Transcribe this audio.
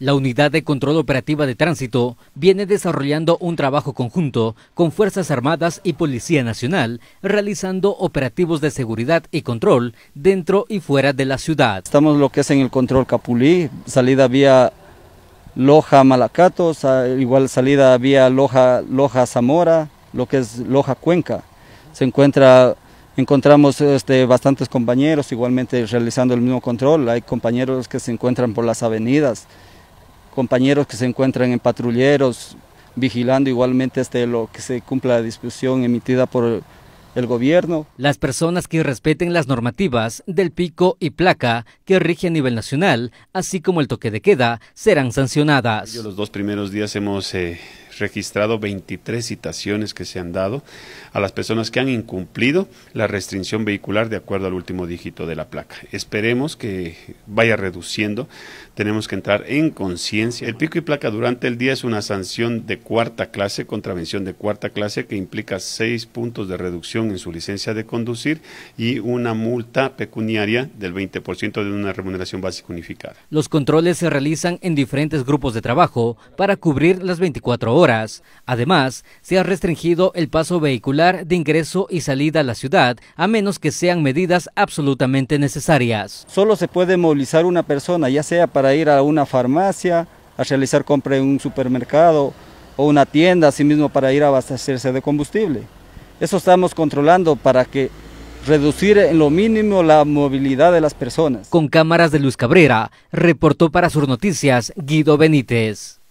La Unidad de Control Operativa de Tránsito viene desarrollando un trabajo conjunto con Fuerzas Armadas y Policía Nacional, realizando operativos de seguridad y control dentro y fuera de la ciudad. Estamos lo que es en el control Capulí, salida vía Loja Malacatos, igual salida vía Loja, Loja Zamora, lo que es Loja Cuenca. Se encuentra encontramos este, bastantes compañeros igualmente realizando el mismo control. Hay compañeros que se encuentran por las avenidas, compañeros que se encuentran en patrulleros, vigilando igualmente hasta lo que se cumpla la discusión emitida por el, gobierno. Las personas que respeten las normativas del pico y placa que rige a nivel nacional, así como el toque de queda, serán sancionadas. Los dos primeros días hemos eh, registrado 23 citaciones que se han dado a las personas que han incumplido la restricción vehicular de acuerdo al último dígito de la placa. Esperemos que vaya reduciendo. Tenemos que entrar en conciencia. El pico y placa durante el día es una sanción de cuarta clase, contravención de cuarta clase, que implica seis puntos de reducción en su licencia de conducir y una multa pecuniaria del 20% de una remuneración básica unificada. Los controles se realizan en diferentes grupos de trabajo para cubrir las 24 horas Además, se ha restringido el paso vehicular de ingreso y salida a la ciudad, a menos que sean medidas absolutamente necesarias. Solo se puede movilizar una persona, ya sea para ir a una farmacia, a realizar compra en un supermercado o una tienda, mismo para ir a abastecerse de combustible. Eso estamos controlando para que reducir en lo mínimo la movilidad de las personas. Con cámaras de Luz Cabrera, reportó para Sur Noticias Guido Benítez.